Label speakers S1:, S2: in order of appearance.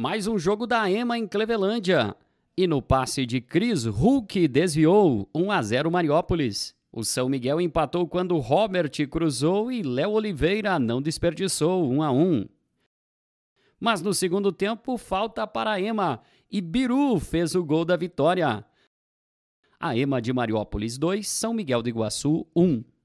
S1: Mais um jogo da EMA em Clevelândia. E no passe de Cris, Hulk desviou 1 a 0 Mariópolis. O São Miguel empatou quando Robert cruzou e Léo Oliveira não desperdiçou 1 a 1. Mas no segundo tempo, falta para a EMA e Biru fez o gol da vitória. A EMA de Mariópolis 2, São Miguel do Iguaçu 1.